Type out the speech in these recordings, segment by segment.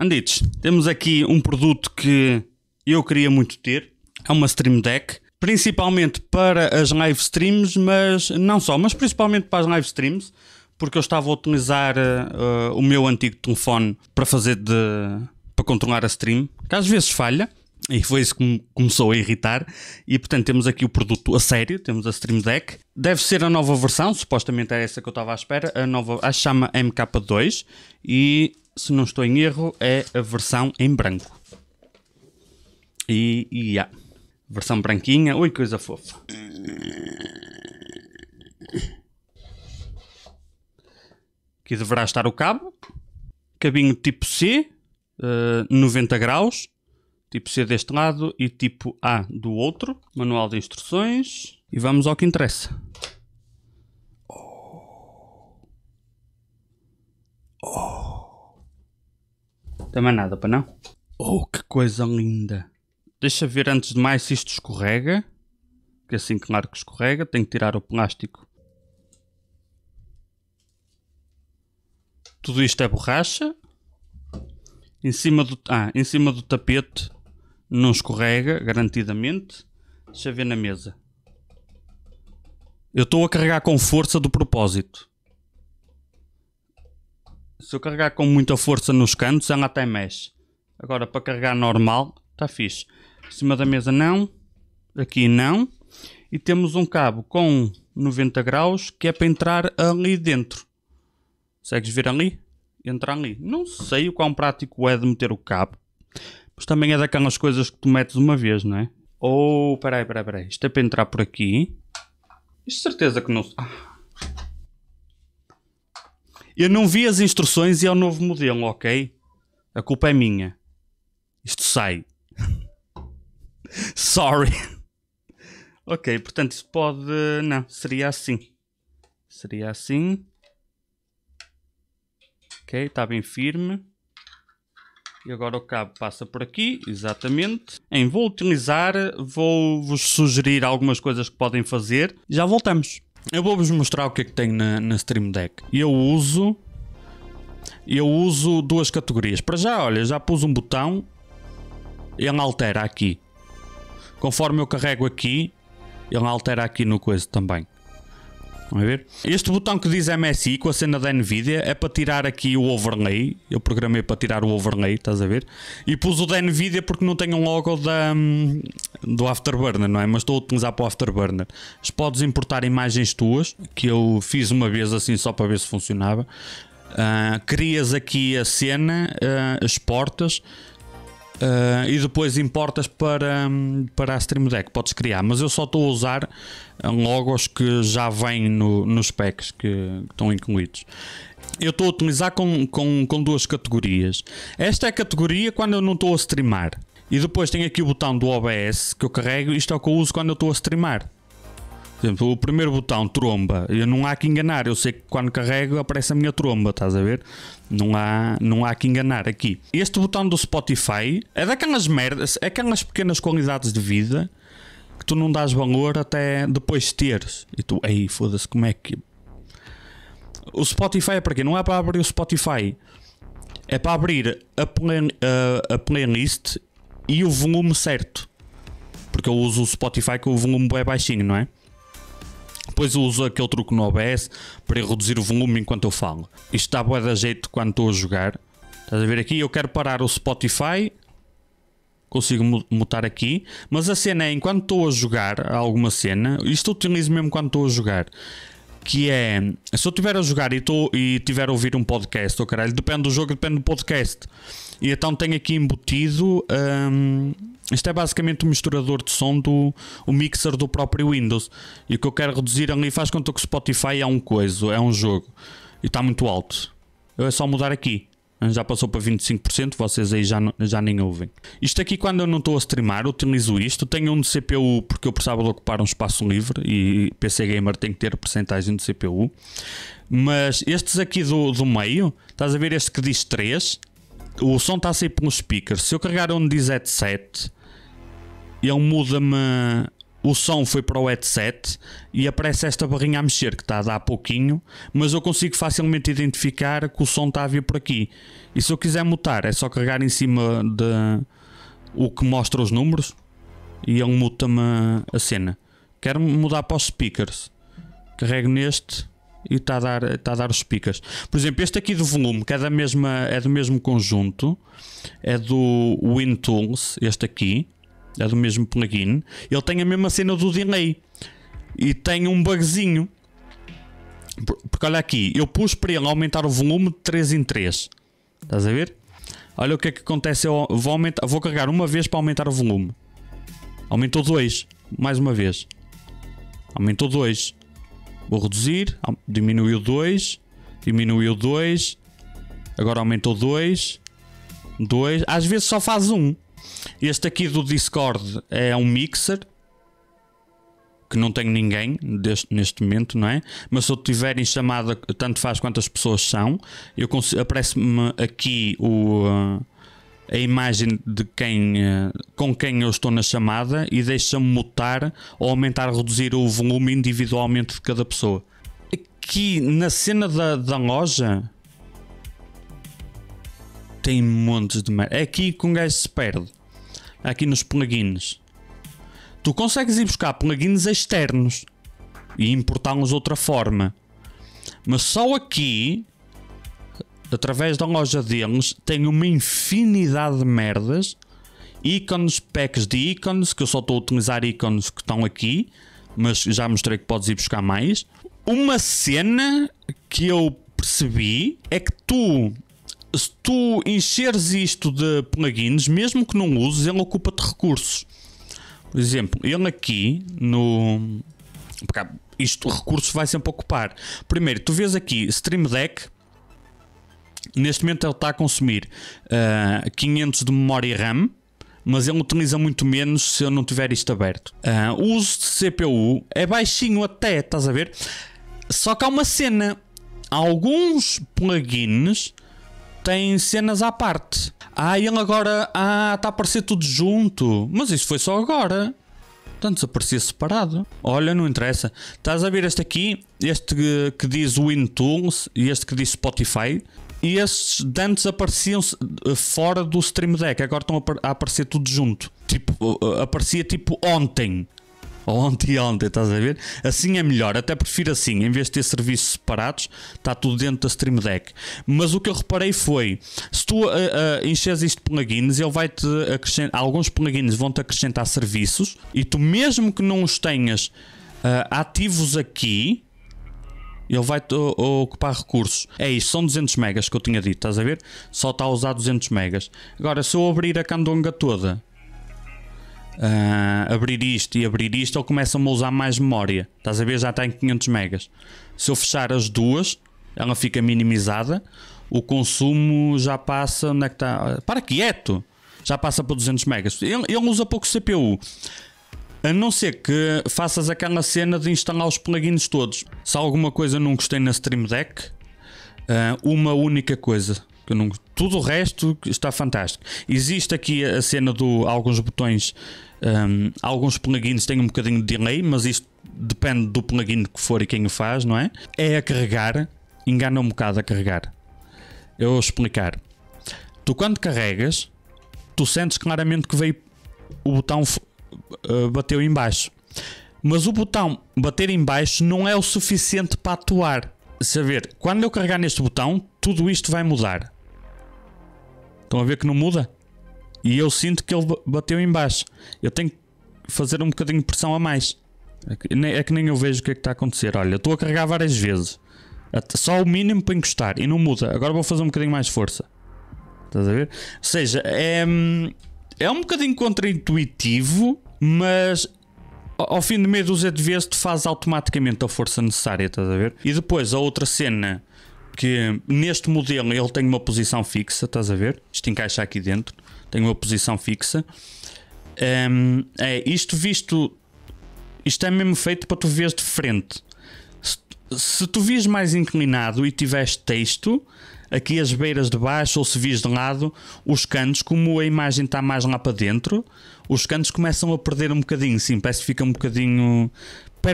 Andites, temos aqui um produto que eu queria muito ter. É uma Stream Deck, principalmente para as live streams, mas não só, mas principalmente para as live streams, porque eu estava a utilizar uh, o meu antigo telefone para fazer de para controlar a stream, que às vezes falha, e foi isso que me começou a irritar. E portanto, temos aqui o produto a sério, temos a Stream Deck. Deve ser a nova versão, supostamente era essa que eu estava à espera. A nova, a chama MK2 e se não estou em erro, é a versão em branco. E, e versão branquinha, oi coisa fofa. Aqui deverá estar o cabo, cabinho tipo C, uh, eh, 90 graus, tipo C deste lado e tipo A do outro, manual de instruções. E vamos ao que interessa. Oh. Oh. Também nada, para não? Oh, que coisa linda! Deixa ver antes de mais se isto escorrega. Que é assim, claro que escorrega. Tenho que tirar o plástico. Tudo isto é borracha. Em cima do, ah, em cima do tapete não escorrega, garantidamente. Deixa ver na mesa. Eu estou a carregar com força do propósito. Se eu carregar com muita força nos cantos, ela até mexe. Agora, para carregar normal, está fixe. Em cima da mesa não. Aqui não. E temos um cabo com 90 graus que é para entrar ali dentro. Consegues ver ali? Entra ali. Não sei o quão prático é de meter o cabo. Mas também é daquelas coisas que tu metes uma vez, não é? Oh, peraí, peraí, peraí. Isto é para entrar por aqui. Isto certeza que não... Ah. Eu não vi as instruções e é o novo modelo, ok? A culpa é minha. Isto sai. Sorry. ok, portanto, isso pode. Não, seria assim. Seria assim. Ok, está bem firme. E agora o cabo passa por aqui, exatamente. Em vou utilizar, vou vos sugerir algumas coisas que podem fazer. Já voltamos. Eu vou-vos mostrar o que é que tem na, na Stream Deck. Eu uso. Eu uso duas categorias. Para já, olha, já pus um botão. Ele altera aqui. Conforme eu carrego aqui, ele altera aqui no coisa também. Vamos ver? Este botão que diz MSI com a cena da NVIDIA é para tirar aqui o overlay. Eu programei para tirar o overlay, estás a ver? E pus o da NVIDIA porque não tem um logo da, hum, do Afterburner, não é? Mas estou a utilizar para o Afterburner. Mas podes importar imagens tuas, que eu fiz uma vez assim só para ver se funcionava. Uh, crias aqui a cena, uh, exportas Uh, e depois importas para, para a Stream Deck, podes criar, mas eu só estou a usar logos que já vêm no, nos packs que, que estão incluídos. Eu estou a utilizar com, com, com duas categorias. Esta é a categoria quando eu não estou a streamar. E depois tem aqui o botão do OBS que eu carrego, isto é o que eu uso quando eu estou a streamar. Por exemplo, o primeiro botão, tromba, eu não há que enganar. Eu sei que quando carrego aparece a minha tromba, estás a ver? Não há, não há que enganar aqui. Este botão do Spotify é daquelas merdas, é aquelas pequenas qualidades de vida que tu não dás valor até depois teres. E tu, aí foda-se, como é que. O Spotify é para quê? Não é para abrir o Spotify. É para abrir a, a, a playlist e o volume certo. Porque eu uso o Spotify com o volume bem baixinho, não é? Depois eu uso aquele truque no OBS para reduzir o volume enquanto eu falo. Isto está boa da jeito quando estou a jogar. Estás a ver aqui? Eu quero parar o Spotify. Consigo mutar aqui. Mas a cena é, enquanto estou a jogar alguma cena, isto eu utilizo mesmo quando estou a jogar. Que é, se eu estiver a jogar e, estiver e tiver a ouvir um podcast, ou oh caralho, depende do jogo, depende do podcast. E então tenho aqui embutido. Hum, isto é basicamente o misturador de som do o mixer do próprio Windows. E o que eu quero reduzir ali faz conta que o Spotify é um coisa, é um jogo. E está muito alto. É só mudar aqui. Já passou para 25%, vocês aí já, já nem ouvem. Isto aqui, quando eu não estou a streamar, utilizo isto. Tenho um de CPU porque eu precisava de ocupar um espaço livre e PC Gamer tem que ter porcentagem de CPU. Mas estes aqui do, do meio, estás a ver este que diz 3? O som está a sair pelos speakers. Se eu carregar onde diz 7, ele é muda-me. Eh, o som foi para o headset e aparece esta barrinha a mexer, que está a dar pouquinho, mas eu consigo facilmente identificar que o som está a vir por aqui. E se eu quiser mutar, é só carregar em cima de o que mostra os números e ele muta-me a cena. Quero mudar para os speakers. Carrego neste e está a dar, está a dar os speakers. Por exemplo, este aqui do volume, que é, da mesma, é do mesmo conjunto, é do WinTools, este aqui é do mesmo plugin, ele tem a mesma cena do delay e tem um bugzinho. Porque olha aqui, eu pus para ele aumentar o volume de 3 em 3. Estás a ver? Olha o que é que acontece. Eu vou, aumentar, vou carregar uma vez para aumentar o volume. Aumentou 2. Mais uma vez. Aumentou 2. Vou reduzir. Diminuiu 2. Diminuiu 2. Agora aumentou 2. 2. Às vezes só faz 1. Um. Este aqui do Discord é um mixer que não tenho ninguém deste, neste momento, não é? Mas se eu tiverem chamada, tanto faz quantas pessoas são, eu aparece-me aqui o, uh, a imagem de quem uh, com quem eu estou na chamada e deixa-me mutar ou aumentar, reduzir o volume individualmente de cada pessoa. Aqui na cena da, da loja tem montes de merda. É aqui que um gajo se perde aqui nos plugins, tu consegues ir buscar plugins externos e importá-los de outra forma. Mas só aqui, através da loja deles, tem uma infinidade de merdas. Ícones, packs de ícones, que eu só estou a utilizar ícones que estão aqui, mas já mostrei que podes ir buscar mais. Uma cena que eu percebi é que tu se tu encheres isto de plugins, mesmo que não uses, ele ocupa-te recursos. Por exemplo, ele aqui no. Isto recursos vai sempre ocupar. Primeiro, tu vês aqui Stream Deck. Neste momento ele está a consumir uh, ah, 500 de memória RAM, mas ele utiliza muito menos se eu não tiver isto aberto. Uh, o uso de CPU é baixinho até, estás a ver? Só que há uma cena. alguns plugins tem cenas à parte. Ah, ele agora. Ah, está a aparecer tudo junto. Mas isso foi só agora. Portanto, aparecia separado. Olha, não interessa. Estás a ver este aqui? Este que, que diz WinTools e este que diz Spotify. E estes antes apareciam eh, fora do Stream Deck. Agora estão a, aparecer tudo junto. Tipo, eh, eh, aparecia tipo ontem ou ontem ontem, estás a ver? Assim é melhor, até prefiro assim, em vez de ter serviços separados, está tudo dentro da Stream Deck. Mas o que eu reparei foi, se tu uh, eh, uh, eh, enches isto de plugins, ele vai-te acrescentar, alguns plugins vão-te acrescentar serviços, e tu mesmo que não os tenhas uh, ativos aqui, ele vai ocupar recursos. É isso, são 200 megas que eu tinha dito, estás a ver? Só está a usar 200 megas. Agora, se eu abrir a candonga toda, uh, abrir isto e abrir isto, ele começa-me a usar mais memória. Estás a ver? Já está em 500 megas. Se eu fechar as duas, ela fica minimizada. O consumo já passa. Onde é que está? Para quieto! Já passa para 200 megas. Ele, ele usa pouco CPU. A não ser que faças aquela cena de instalar os plugins todos. Se alguma coisa não gostei na Stream Deck, ah, uma única coisa que não, tudo o resto está fantástico. Existe aqui a cena do alguns botões, um, alguns plugins têm um bocadinho de delay, mas isto depende do plugin que for e quem o faz, não é? É a carregar, engana um bocado a carregar. Eu vou explicar. Tu quando carregas, tu sentes claramente que veio o botão uh, bateu em baixo. Mas o botão bater em baixo não é o suficiente para atuar. Saber, quando eu carregar neste botão, tudo isto vai mudar. Estão a ver que não muda? E eu sinto que ele bateu em baixo. Eu tenho que fazer um bocadinho de pressão a mais. É que, é que nem eu vejo o que é que está a acontecer. Olha, estou a carregar várias vezes. Só o mínimo para encostar e não muda. Agora vou fazer um bocadinho mais força. Estás a ver? Ou seja, é, hum, é um bocadinho contraintuitivo, mas ao fim de meia dúzia de vezes te faz automaticamente a força necessária, estás a ver? E depois a outra cena porque neste modelo ele tem uma posição fixa, estás a ver? Isto encaixa aqui dentro, tem uma posição fixa. Um, é, isto visto, isto é mesmo feito para tu veres de frente. Se, se tu vis mais inclinado e tiveste texto, aqui as beiras de baixo, ou se vis de lado, os cantos, como a imagem está mais lá para dentro, os cantos começam a perder um bocadinho, sim, parece que fica um bocadinho.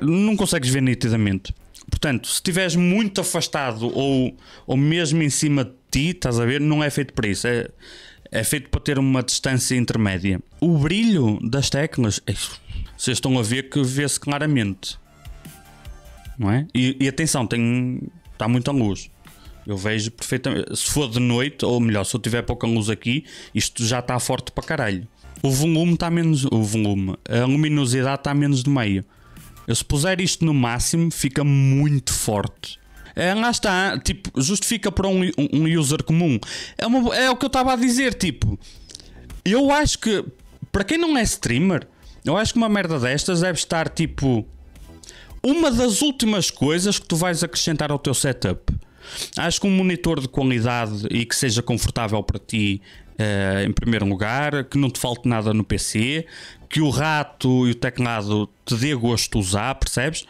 Não consegues ver nitidamente. Portanto, se estiveres muito afastado ou, ou mesmo em cima de ti, estás a ver, não é feito para isso. É, é feito para ter uma distância intermédia. O brilho das teclas, é, vocês estão a ver que vê-se claramente. Não é? E, e atenção, tem, está muita luz. Eu vejo perfeitamente. Se for de noite, ou melhor, se eu tiver pouca luz aqui, isto já está forte para caralho. O volume está menos. O volume. A luminosidade está menos de meio. Eu se puser isto no máximo, fica muito forte. É, lá está, tipo, justifica para um, um user comum. É, uma, é o que eu estava a dizer, tipo, eu acho que, para quem não é streamer, eu acho que uma merda destas deve estar, tipo, uma das últimas coisas que tu vais acrescentar ao teu setup. Acho que um monitor de qualidade e que seja confortável para ti, eh, em primeiro lugar, que não te falte nada no PC, que o rato e o teclado te dê gosto de usar, percebes?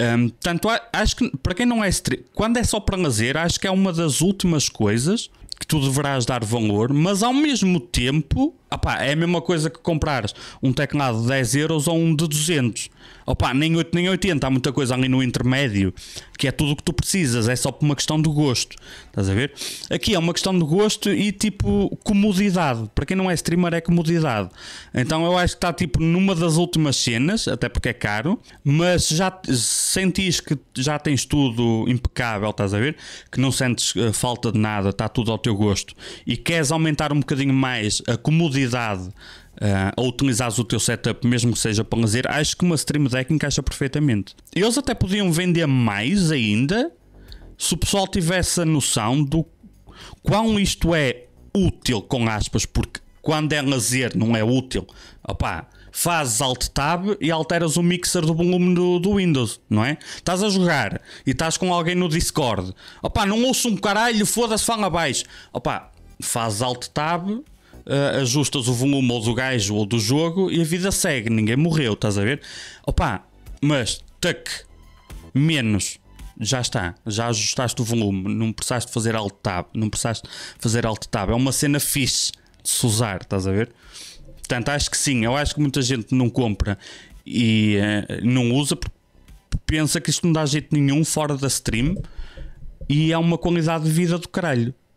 Um, tanto acho que para quem não é streamer, quando é só para lazer, acho que é uma das últimas coisas que tu deverás dar valor, mas ao mesmo tempo, opá, é a mesma coisa que comprares um teclado de 10 euros ou um de 200. Opá, nem 8 nem 80, há muita coisa ali no intermédio, que é tudo o que tu precisas, é só por uma questão de gosto. Estás a ver? Aqui é uma questão de gosto e tipo comodidade. Para quem não é streamer é comodidade. Então eu acho que está tipo numa das últimas cenas, até porque é caro, mas já sentis que já tens tudo impecável, estás a ver? Que não sentes eh, falta de nada, está tudo teu gosto e queres aumentar um bocadinho mais a comodidade uh, ah, ou utilizares o teu setup, mesmo que seja para lazer, acho que uma Stream Deck encaixa perfeitamente. Eles até podiam vender mais ainda se o pessoal tivesse a noção do quão isto é útil, com aspas, porque quando é lazer não é útil, opá, fazes Alt Tab e alteras o mixer do volume do, do Windows, não é? Estás a jogar e estás com alguém no Discord. Opá, não ouço um caralho, foda-se, fala abaixo. Opá, fazes Alt Tab Uh, ajustas o volume ou do gajo ou do jogo e a vida segue, ninguém morreu, estás a ver? Opa, mas tac, menos, já está, já ajustaste o volume, não precisaste fazer alt tab, não precisaste fazer alt tab, é uma cena fixe de se usar, estás a ver? Portanto, acho que sim, eu acho que muita gente não compra e uh, não usa porque pensa que isto não dá jeito nenhum fora da stream e é uma qualidade de vida do caralho.